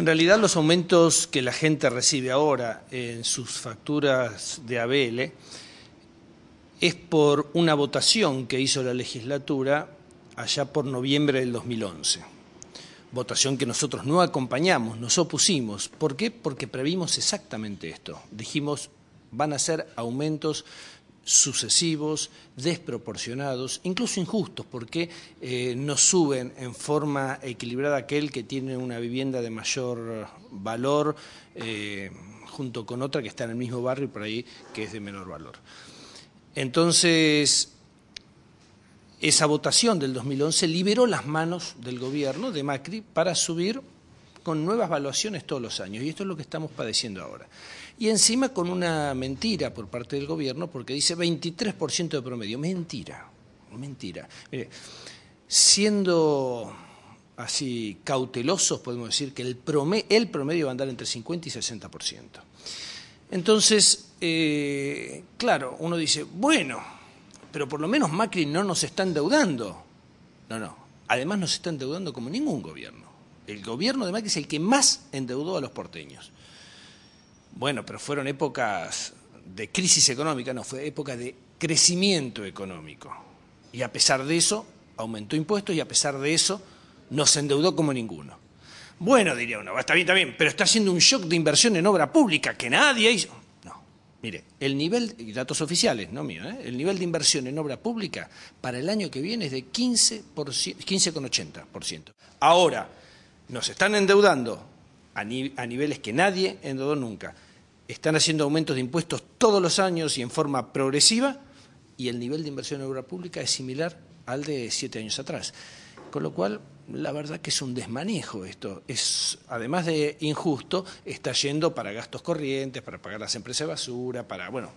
En realidad los aumentos que la gente recibe ahora en sus facturas de ABL es por una votación que hizo la legislatura allá por noviembre del 2011. Votación que nosotros no acompañamos, nos opusimos. ¿Por qué? Porque previmos exactamente esto. Dijimos, van a ser aumentos sucesivos, desproporcionados, incluso injustos, porque eh, no suben en forma equilibrada aquel que tiene una vivienda de mayor valor eh, junto con otra que está en el mismo barrio y por ahí que es de menor valor. Entonces, esa votación del 2011 liberó las manos del gobierno de Macri para subir con nuevas valuaciones todos los años, y esto es lo que estamos padeciendo ahora. Y encima con una mentira por parte del gobierno, porque dice 23% de promedio. Mentira, mentira. Mire, siendo así cautelosos, podemos decir que el promedio, va a andar entre 50 y 60%. Entonces, eh, claro, uno dice, bueno, pero por lo menos Macri no nos está endeudando. No, no, además nos está endeudando como ningún gobierno el gobierno de Macri es el que más endeudó a los porteños. Bueno, pero fueron épocas de crisis económica, no, fue época de crecimiento económico. Y a pesar de eso, aumentó impuestos y a pesar de eso, no se endeudó como ninguno. Bueno, diría uno, está bien, está bien, pero está haciendo un shock de inversión en obra pública que nadie hizo. No, mire, el nivel, y datos oficiales, no mío, ¿eh? el nivel de inversión en obra pública para el año que viene es de 15,80%. Ahora, nos están endeudando a, niveles que nadie endeudó nunca, están haciendo aumentos de impuestos todos los años y en forma progresiva, y el nivel de inversión en obra pública es similar al de siete años atrás. Con lo cual, la verdad que es un desmanejo esto. Es, además de injusto, está yendo para gastos corrientes, para pagar las empresas de basura, para, bueno,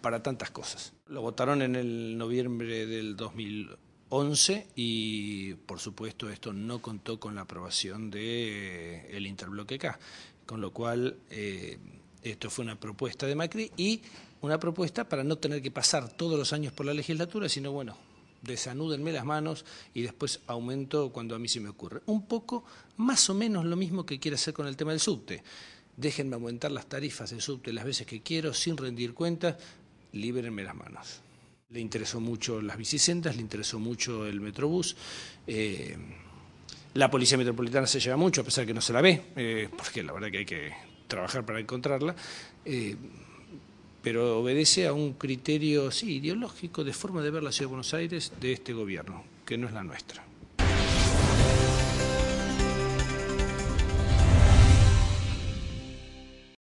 para tantas cosas. Lo votaron en el noviembre del 2000. 11 y por supuesto esto no contó con la aprobación del de, eh, el interbloque K, con lo cual eh, esto fue una propuesta de Macri y una propuesta para no tener que pasar todos los años por la legislatura, sino bueno, desanúdenme las manos y después aumento cuando a mí se me ocurre. Un poco más o menos lo mismo que quiere hacer con el tema del subte. Déjenme aumentar las tarifas del subte las veces que quiero sin rendir cuentas, líbrenme las manos. Le interesó mucho las bicicentras, le interesó mucho el Metrobús. Eh, la Policía Metropolitana se lleva mucho, a pesar que no se la ve, eh, porque la verdad que hay que trabajar para encontrarla. Eh, pero obedece a un criterio, ideológico, de forma de ver la Ciudad de Buenos Aires de este gobierno, que no es la nuestra.